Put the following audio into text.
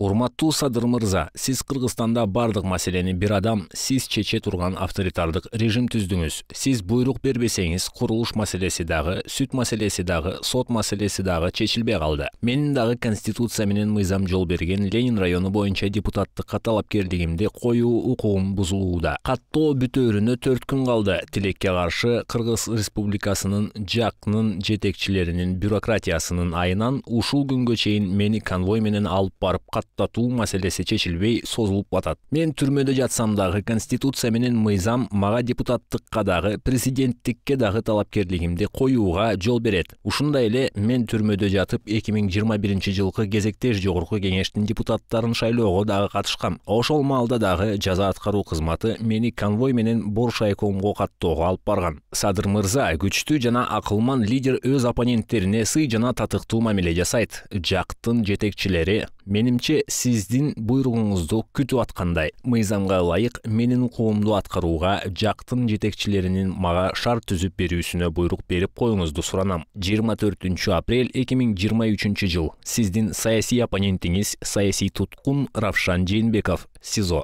урматтуу садыр мырза сиз кыргызстанда бардык маселени бир адам сиз чече турган авторитардык режим түздүңүз сиз буйрук бербесеңиз курулуш маселеси дагы сүт маселеси дагы сот маселеси дагы чечилбей калды менин дагы конституция менен мыйзам жол берген ленин району боюнча депутаттыкка талапкерлигимди коюу укугум бузулууда каттоо бүтөөрүнө төрт күн калды тилекке каршы кыргыз республикасынын жакнын жетекчилеринин бюрократиясынын айынан ушул күнгө чейин мени конвой менен алып барып татуу маселеси чечилбей созулуп атат мен түрмөдө жатсам дагы конституция менен мыйзам мага депутаттыкка дагы президенттикке дагы талапкерлигимди коюуга жол берет ушундай эле мен түрмөдө жатып эки миң жыйырма биринчи жылкы кезекте жогорку кеңештин депутаттарын шайлоого дагы катышкам ошол маалда дагы жаза аткаруу кызматы мени конвой менен борш айкомго каттоого алып барган садыр мырза күчтүү жана акылман лидер өз оппоненттерине сый жана татыктуу мамиле жасайт жактын жетекчилери менимче сиздин буйругуңузду күтүп аткандай мыйзамга ылайык менин укугумду аткарууга жактын жетекчилеринин мага шарт түзүп берүүсүнө буйрук берип коюңузду суранам 24 апрель 2023 жыл сиздин саясий оппонентиңиз саясий туткун равшан жээнбеков сизо